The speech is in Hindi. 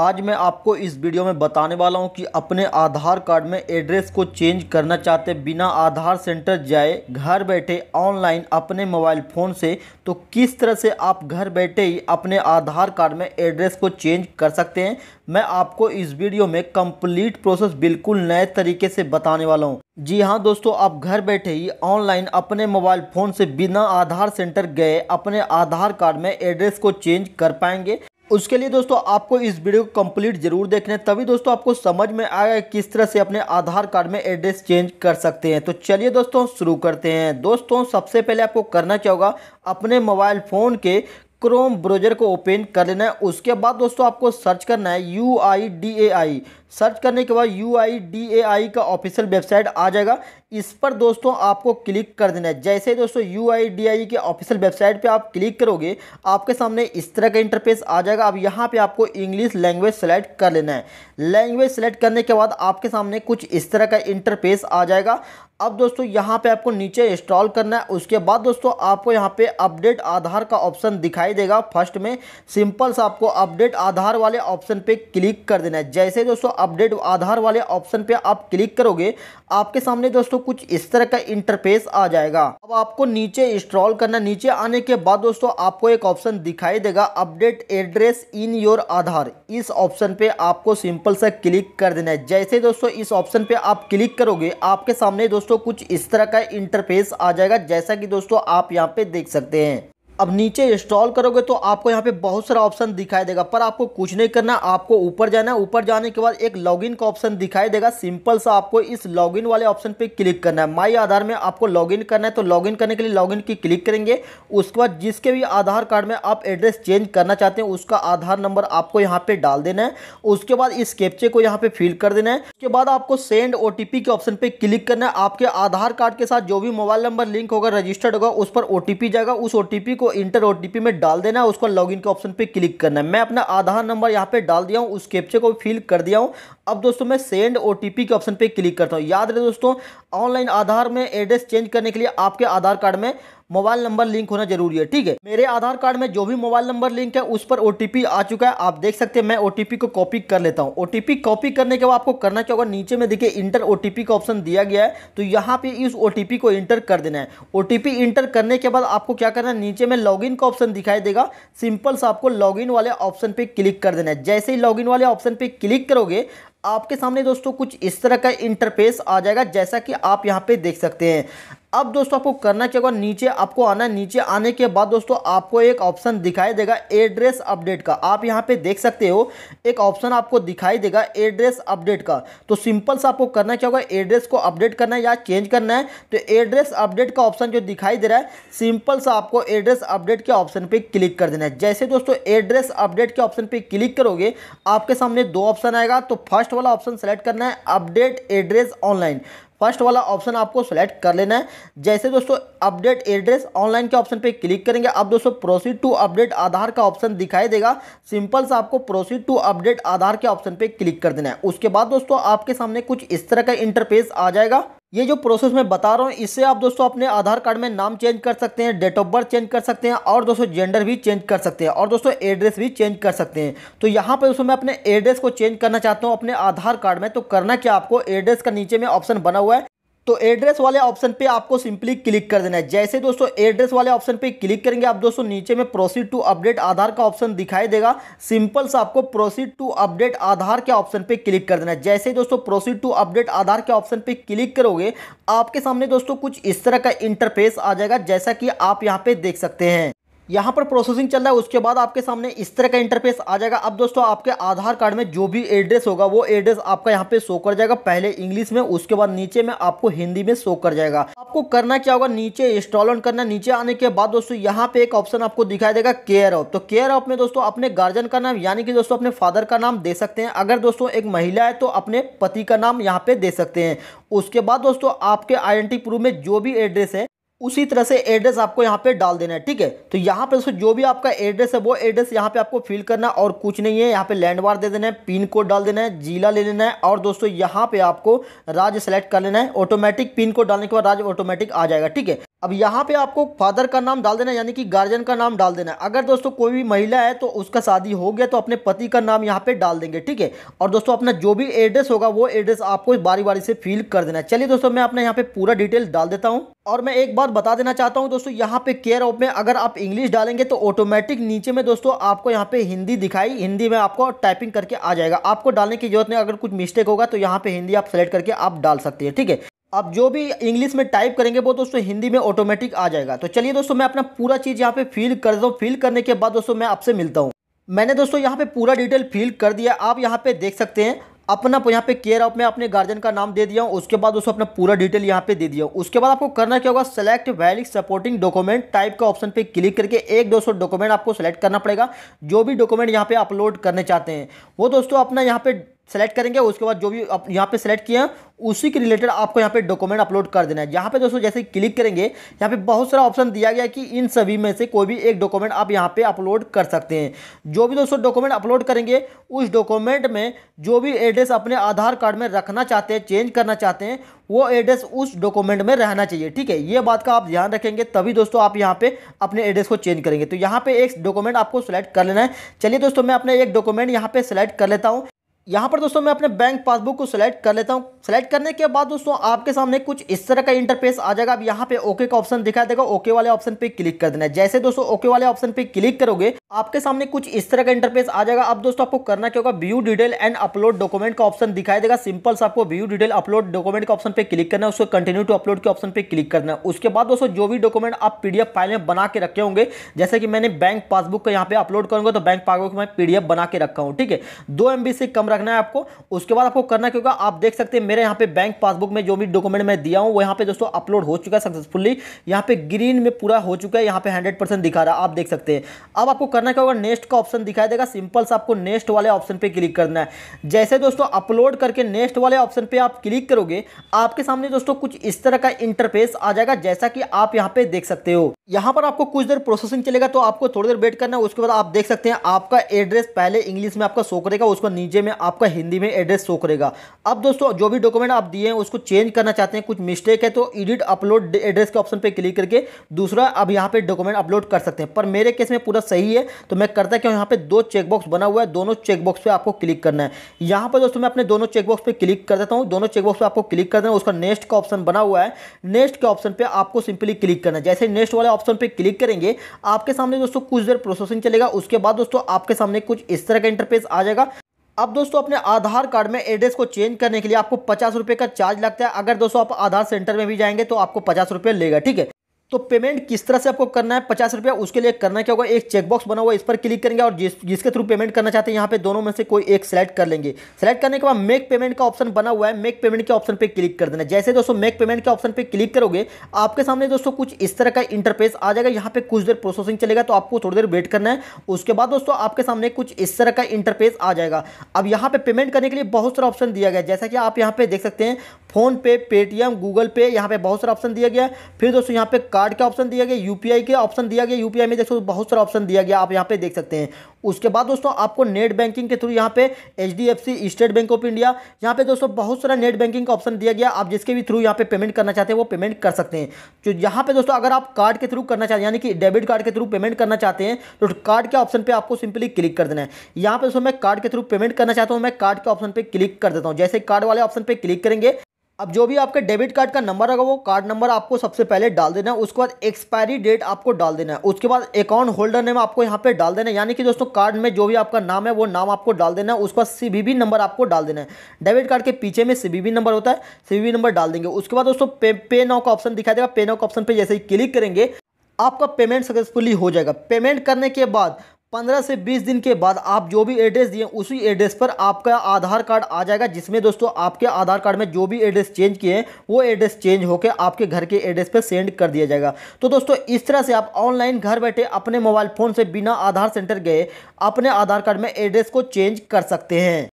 आज मैं आपको इस वीडियो में बताने वाला हूं कि अपने आधार कार्ड में एड्रेस को चेंज करना चाहते बिना आधार सेंटर जाए घर बैठे ऑनलाइन अपने मोबाइल फ़ोन से तो किस तरह से आप घर बैठे ही अपने आधार कार्ड में एड्रेस को चेंज कर सकते हैं मैं आपको इस वीडियो में कंप्लीट प्रोसेस बिल्कुल नए तरीके से बताने वाला हूँ जी हाँ दोस्तों आप घर बैठे ही ऑनलाइन अपने मोबाइल फ़ोन से बिना आधार सेंटर गए अपने आधार कार्ड में एड्रेस को चेंज कर पाएंगे उसके लिए दोस्तों आपको इस वीडियो को कंप्लीट जरूर देखना है तभी दोस्तों आपको समझ में आएगा किस तरह से अपने आधार कार्ड में एड्रेस चेंज कर सकते हैं तो चलिए दोस्तों शुरू करते हैं दोस्तों सबसे पहले आपको करना चाहोगा अपने मोबाइल फ़ोन के क्रोम ब्राउजर को ओपन कर लेना है उसके बाद दोस्तों आपको सर्च करना है U I D A I search करने के बाद यू आई डी ए आई का ऑफिशियल वेबसाइट आ जाएगा इस पर दोस्तों आपको क्लिक कर देना है जैसे दोस्तों यू आई डी आई के ऑफिशियल वेबसाइट पे आप क्लिक करोगे आपके सामने इस तरह का इंटरफेस आ जाएगा अब यहाँ पे आपको इंग्लिश लैंग्वेज सेलेक्ट कर लेना है लैंग्वेज सेलेक्ट करने के बाद आपके सामने कुछ इस तरह का इंटरफेस आ जाएगा अब दोस्तों यहाँ पे आपको नीचे इंस्टॉल करना है उसके बाद दोस्तों आपको यहाँ पे अपडेट आधार का ऑप्शन दिखाई देगा फर्स्ट में सिंपल सा आपको अपडेट आधार वाले ऑप्शन पे क्लिक कर देना है जैसे दोस्तों अपडेट आधार वाले ऑप्शन पे आप क्लिक करोगे आपके सामने दोस्तों कुछ इस तरह का इंटरफेस आ जाएगा अब आपको नीचे इंस्टॉल करना नीचे आने के बाद दोस्तों आपको एक ऑप्शन दिखाई देगा update address in your Aadhaar इस ऑप्शन पे आपको सिंपल सा क्लिक कर देना है जैसे दोस्तों इस ऑप्शन पे आप क्लिक करोगे आपके सामने दोस्तों कुछ इस तरह का इंटरफेस आ जाएगा जैसा कि दोस्तों आप यहाँ पे देख सकते हैं अब नीचे इंस्टॉल करोगे तो आपको यहाँ पे बहुत सारा ऑप्शन दिखाई देगा पर आपको कुछ नहीं करना आपको ऊपर जाना है ऊपर जाने के बाद एक लॉगिन का ऑप्शन दिखाई देगा सिंपल सा आपको इस लॉगिन वाले ऑप्शन पे क्लिक करना है माई आधार में आपको लॉगिन करना है तो लॉगिन करने के लिए लॉगिन की क्लिक करेंगे उसके बाद जिसके भी आधार कार्ड में आप एड्रेस चेंज करना चाहते हैं उसका आधार नंबर आपको यहाँ पे डाल देना है उसके बाद इस कैप्चे को यहाँ पर फिल कर देना है उसके बाद आपको सेंड ओ के ऑप्शन पर क्लिक करना है आपके आधार कार्ड के साथ जो भी मोबाइल नंबर लिंक होगा रजिस्टर्ड होगा उस पर ओ जाएगा उस ओ को इंटर ओ में डाल देना है उसको लॉगिन के ऑप्शन पर क्लिक करना है मैं अपना आधार नंबर यहाँ पर डाल दिया हूँ उस कैप्चे को फिल कर दिया हूँ अब दोस्तों मैं सेंड ओ के ऑप्शन पर क्लिक करता हूँ याद रहे दोस्तों ऑनलाइन आधार में एड्रेस चेंज करने के लिए आपके आधार कार्ड में मोबाइल नंबर लिंक होना जरूरी है ठीक है मेरे आधार कार्ड में जो भी मोबाइल नंबर लिंक है उस पर ओ आ चुका है आप देख सकते हैं मैं ओ को कॉपी कर लेता हूँ ओ कॉपी करने के बाद आपको करना क्या होगा नीचे में देखिए इंटर ओ का ऑप्शन दिया गया है तो यहाँ पे इस ओ को इंटर कर देना है ओ इंटर करने के बाद आपको क्या करना है नीचे में लॉग का ऑप्शन दिखाई देगा सिंपल सा आपको लॉग वाले ऑप्शन पर क्लिक कर देना है जैसे ही लॉग वाले ऑप्शन पर क्लिक करोगे आपके सामने दोस्तों कुछ इस तरह का इंटरफेस आ जाएगा जैसा कि आप यहाँ पे देख सकते हैं अब दोस्तों आपको करना क्या होगा नीचे आपको आना है नीचे आने के बाद दोस्तों आपको एक ऑप्शन दिखाई देगा एड्रेस अपडेट का आप यहाँ पे देख सकते हो एक ऑप्शन आपको दिखाई देगा एड्रेस अपडेट का तो सिंपल सा आपको करना क्या होगा एड्रेस को अपडेट करना है या चेंज करना है तो एड्रेस अपडेट का ऑप्शन जो दिखाई दे रहा है सिंपल सा आपको एड्रेस अपडेट के ऑप्शन पर क्लिक कर देना है जैसे दोस्तों एड्रेस अपडेट के ऑप्शन पर क्लिक करोगे आपके सामने दो ऑप्शन आएगा तो फर्स्ट वाला ऑप्शन सेलेक्ट करना है अपडेट एड्रेस ऑनलाइन फर्स्ट वाला ऑप्शन आपको सेलेक्ट कर लेना है जैसे दोस्तों अपडेट एड्रेस ऑनलाइन के ऑप्शन पे क्लिक करेंगे अब दोस्तों प्रोसीड टू अपडेट आधार का ऑप्शन दिखाई देगा सिंपल सा आपको प्रोसीड टू अपडेट आधार के ऑप्शन पे क्लिक कर देना है उसके बाद दोस्तों आपके सामने कुछ इस तरह का इंटरफेस आ जाएगा ये जो प्रोसेस मैं बता रहा हूँ इससे आप दोस्तों अपने आधार कार्ड में नाम चेंज कर सकते हैं डेट ऑफ बर्थ चेंज कर सकते हैं और दोस्तों जेंडर भी चेंज कर सकते हैं और दोस्तों एड्रेस भी चेंज कर सकते हैं तो यहाँ पे दोस्तों मैं अपने एड्रेस को चेंज करना चाहता हूँ अपने आधार कार्ड में तो करना क्या आपको एड्रेस का नीचे में ऑप्शन बना हुआ है तो एड्रेस वाले ऑप्शन पे आपको सिंपली क्लिक कर देना है जैसे दोस्तों एड्रेस वाले ऑप्शन पे क्लिक करेंगे आप दोस्तों नीचे में प्रोसीड टू अपडेट आधार का ऑप्शन दिखाई देगा सिंपल सा आपको प्रोसीड टू अपडेट आधार के ऑप्शन पे क्लिक कर देना है जैसे दोस्तों प्रोसीड टू अपडेट आधार के ऑप्शन पे क्लिक करोगे आपके सामने दोस्तों कुछ इस तरह का इंटरफेस आ जाएगा जैसा कि आप यहाँ पे देख सकते हैं यहाँ पर प्रोसेसिंग चल रहा है उसके बाद आपके सामने इस तरह का इंटरफेस आ जाएगा अब दोस्तों आपके आधार कार्ड में जो भी एड्रेस होगा वो एड्रेस आपका यहाँ पे शो कर जाएगा पहले इंग्लिश में उसके बाद नीचे में आपको हिंदी में शो कर जाएगा आपको करना क्या होगा नीचे इंस्टॉल ऑन करना नीचे आने के बाद दोस्तों यहाँ पे एक ऑप्शन आपको दिखाई देगा केयर ऑफ तो केयर ऑफ में दोस्तों अपने गार्जियन का नाम यानी कि दोस्तों अपने फादर का नाम दे सकते हैं अगर दोस्तों एक महिला है तो अपने पति का नाम यहाँ पे दे सकते हैं उसके बाद दोस्तों आपके आई प्रूफ में जो भी एड्रेस है उसी तरह से एड्रेस आपको यहाँ पे डाल देना है ठीक है तो यहाँ पे दोस्तों जो भी आपका एड्रेस है वो एड्रेस यहाँ पे आपको फिल करना और कुछ नहीं है यहाँ पे लैंडमार्क दे देना है पिन कोड डाल देना है जिला ले लेना है और दोस्तों यहाँ पे आपको राज्य सेलेक्ट कर लेना है ऑटोमेटिक पिन कोड डालने के बाद राज्य ऑटोमेटिक आ जाएगा ठीक है अब यहाँ पे आपको फादर का नाम डाल देना यानी कि गार्जियन का नाम डाल देना है अगर दोस्तों कोई भी महिला है तो उसका शादी हो गया तो अपने पति का नाम यहाँ पे डाल देंगे ठीक है और दोस्तों अपना जो भी एड्रेस होगा वो एड्रेस आपको बारी बारी से फिल कर देना है चलिए दोस्तों मैं अपना यहाँ पे पूरा डिटेल डाल देता हूँ और मैं एक बात बता देना चाहता हूँ दोस्तों यहाँ पे केयर ऑफ में अगर आप इंग्लिश डालेंगे तो ऑटोमेटिक नीचे में दोस्तों आपको यहाँ पे हिंदी दिखाई हिंदी में आपको टाइपिंग करके आ जाएगा आपको डालने की जरूरत नहीं अगर कुछ मिस्टेक होगा तो यहाँ पे हिंदी आप सेलेक्ट करके आप डाल सकते हैं ठीक है आप जो भी इंग्लिश में टाइप करेंगे वो दोस्तों हिंदी में ऑटोमेटिक आ जाएगा तो चलिए दोस्तों मैं अपना पूरा चीज़ यहाँ पे फिल कर दूँ फिल करने के बाद दोस्तों मैं आपसे मिलता हूँ मैंने दोस्तों यहाँ पे पूरा डिटेल फिल कर दिया आप यहाँ पे देख सकते हैं अपना यहाँ पे केयर ऑफ में अपने गार्जियन का नाम दे दिया हूँ उसके बाद दोस्तों अपना पूरा डिटेल यहाँ पे दे दिया हूँ उसके बाद आपको करना क्या होगा select valid supporting document type का ऑप्शन पे क्लिक करके एक दो सौ डॉक्यूमेंट आपको सेलेक्ट करना पड़ेगा जो भी डॉक्यूमेंट यहाँ पे अपलोड करने चाहते हैं वो दोस्तों अपना यहाँ पे सेलेक्ट करेंगे उसके बाद जो भी आप यहाँ पे सेलेक्ट किया उसी के रिलेटेड आपको यहाँ पे डॉक्यूमेंट अपलोड कर देना है यहाँ पे दोस्तों जैसे क्लिक करेंगे यहाँ पे बहुत सारा ऑप्शन दिया गया कि इन सभी में से कोई भी एक डॉक्यूमेंट आप यहाँ पे अपलोड कर सकते हैं जो भी दोस्तों डॉक्यूमेंट अपलोड करेंगे उस डॉक्यूमेंट में जो भी एड्रेस अपने आधार कार्ड में रखना चाहते हैं चेंज करना चाहते हैं वो एड्रेस उस डॉक्यूमेंट में रहना चाहिए ठीक है ये बात का आप ध्यान रखेंगे तभी दोस्तों आप यहाँ पे अपने एड्रेस को चेंज करेंगे तो यहाँ पे एक डॉक्यूमेंट आपको सेलेक्ट कर लेना है चलिए दोस्तों मैं अपने एक डॉक्यूमेंट यहाँ पे सेलेक्ट कर लेता हूँ यहाँ पर दोस्तों मैं अपने बैंक पासबुक को सिलेक्ट कर लेता हूँ सेलेक्ट करने के बाद दोस्तों आपके सामने कुछ इस तरह का इंटरफेस आ जाएगा अब यहाँ पे ओके का ऑप्शन दिखाई देगा ओके वाले ऑप्शन पे क्लिक कर देना है जैसे दोस्तों ओके वाले ऑप्शन पे क्लिक करोगे आपके सामने कुछ इस तरह का इंटरफेस आ जाएगा अब दोस्तों आपको करना क्या होगा view detail and upload document का ऑप्शन दिखाई देगा सिंपल से आपको व्यू डिटेल अपलोड डॉक्यूमेंट का ऑप्शन पे क्लिक करना है उसको कंटिन्यू टू अपलोड के ऑप्शन पे क्लिक करना है उसके बाद दोस्तों जो भी डॉक्यूमेंट आप पीडीएफ फाइल में बना के रखे होंगे जैसे कि मैंने बैंक पासबुक का यहाँ पे अपलोड करूंगा तो बैंक पासबुक में पीडीएफ बना के रखा हूँ ठीक है दो एमबी से कम रखना है आपको उसके बाद आपको करना क्योंकि आप देख सकते हैं मेरे यहाँ पे बैंक पासबुक में जो भी डॉक्यूमेंट मैं दिया हूँ वो यहाँ पे दोस्तों अपलोड हो चुका है सक्सेसफुली यहाँ पे ग्रीन में पूरा हो चुका है यहाँ पे हंड्रेड परसेंट दिखा रहा है आप देख सकते हैं अब आपको करना क्या होगा नेक्स्ट का ऑप्शन दिखाई देगा सिंपल से आपको नेक्स्ट वाले ऑप्शन पर क्लिक करना है जैसे दोस्तों अपलोड करके नेक्स्ट वाले ऑप्शन पर आप क्लिक करोगे आपके सामने दोस्तों कुछ इस तरह का इंटरफेस आ जाएगा जैसा कि आप यहाँ पे देख सकते हो यहाँ पर आपको कुछ देर प्रोसेसिंग चलेगा तो आपको थोड़ी देर वेट करना है उसके बाद आप देख सकते हैं आपका एड्रेस पहले इंग्लिश में आपका शो करेगा उसको नीचे में आपका हिंदी में एड्रेस शो करेगा अब दोस्तों जो भी डॉक्यूमेंट आप दिए हैं उसको चेंज करना चाहते हैं कुछ मिस्टेक है तो एडिट अपलोड एड्रेस के ऑप्शन पर क्लिक करके दूसरा अब यहाँ पर डॉक्यूमेंट अपलोड कर सकते हैं पर मेरे केस में पूरा सही है तो मैं करता क्यों यहाँ पर दो चेकबॉक्स बना हुआ है दोनों चेकबॉक्स पर आपको क्लिक करना है यहाँ पर दोस्तों मैं अपने दोनों चेकबॉक्स पर क्लिक कर देता हूँ दोनों चेकबॉक्स पर आपको क्लिक कर देना उसका नेक्स्ट का ऑप्शन बना हुआ है नेक्स्ट के ऑप्शन पर आपको सिंपली क्लिक करना है जैसे नेक्स्ट वाले ऑप्शन पर क्लिक करेंगे आपके सामने दोस्तों कुछ देर प्रोसेसिंग चलेगा उसके बाद दोस्तों आपके सामने कुछ इस तरह का इंटरफेस आ जाएगा अब दोस्तों अपने आधार कार्ड में एड्रेस को चेंज करने के लिए आपको पचास रुपये का चार्ज लगता है अगर दोस्तों आप आधार सेंटर में भी जाएंगे तो आपको पचास रुपये लेगा ठीक है तो पेमेंट किस तरह से आपको करना है पचास रुपया उसके लिए करना क्या होगा एक चेकबॉक्स बना हुआ इस पर क्लिक करेंगे और जिस जिसके थ्रू पेमेंट करना चाहते हैं यहाँ पे दोनों में से कोई एक सेलेक्ट कर लेंगे सेलेक्ट करने के बाद मेक पेमेंट का ऑप्शन बना हुआ है मेक पेमेंट के ऑप्शन पे क्लिक कर देना जैसे दोस्तों मेक पेमेंट के ऑप्शन पर क्लिक करोगे आपके सामने दोस्तों कुछ इस तरह का इंटरफेस आ जाएगा यहाँ पे कुछ देर प्रोसेसिंग चलेगा तो आपको थोड़ी देर वेट करना है उसके बाद दोस्तों आपके सामने कुछ इस तरह का इंटरफेस आ जाएगा अब यहाँ पे पेमेंट करने के लिए बहुत सारा ऑप्शन दिया गया जैसा कि आप यहाँ पे देख सकते हैं फोन पे पेटीएम गूगल पे यहाँ पे बहुत सारा ऑप्शन दिया गया है फिर दोस्तों यहाँ पे कार्ड का ऑप्शन दिया गया यूपीआई के ऑप्शन दिया गया यूपीआई में देखो बहुत सारा ऑप्शन दिया गया आप यहाँ पे देख सकते हैं उसके बाद दोस्तों आपको नेट बैंकिंग के थ्रू यहाँ पे एच स्टेट बैंक ऑफ इंडिया यहाँ पे दोस्तों बहुत सारा नेट बैंकिंग का ऑप्शन दिया गया आप जिसके भी थ्रू यहाँ पे पेमेंट करना चाहते हैं वो पेमेंट कर सकते हैं तो यहाँ पे दोस्तों अगर आप कार्ड के थ्रू करना चाहते हैं यानी कि डेबिट कार्ड के थ्रू पेमेंट करना चाहते हैं तो कार्ड के ऑप्शन पर आपको सिंपली क्लिक कर देना है यहाँ पे दोस्तों मैं कार्ड के थ्रू पेमेंट करना चाहता हूँ मैं कार्ड के ऑप्शन पर क्लिक कर देता हूँ जैसे कार्ड वाले ऑप्शन पर क्लिक करेंगे अब जो भी आपके डेबिट कार्ड का नंबर होगा वो कार्ड नंबर आपको सबसे पहले डाल देना है उसके बाद एक्सपायरी डेट आपको डाल देना है उसके बाद अकाउंट होल्डर नेम आपको यहाँ पे डाल देना है यानी कि दोस्तों कार्ड में जो भी आपका नाम है वो नाम आपको डाल देना है उसके बाद सी नंबर आपको डाल देना है डेबिट कार्ड के पीछे में सी नंबर होता है सी नंबर डाल देंगे उसके बाद दोस्तों पे पे नाव का ऑप्शन दिखाई देगा पे नाव का ऑप्शन पर जैसे ही क्लिक करेंगे आपका पेमेंट सक्सेसफुली हो जाएगा पेमेंट करने के बाद पंद्रह से बीस दिन के बाद आप जो भी एड्रेस दिए उसी एड्रेस पर आपका आधार कार्ड आ जाएगा जिसमें दोस्तों आपके आधार कार्ड में जो भी एड्रेस चेंज किए हैं वो एड्रेस चेंज होकर आपके घर के एड्रेस पर सेंड कर दिया जाएगा तो दोस्तों इस तरह से आप ऑनलाइन घर बैठे अपने मोबाइल फ़ोन से बिना आधार सेंटर गए अपने आधार कार्ड में एड्रेस को चेंज कर सकते हैं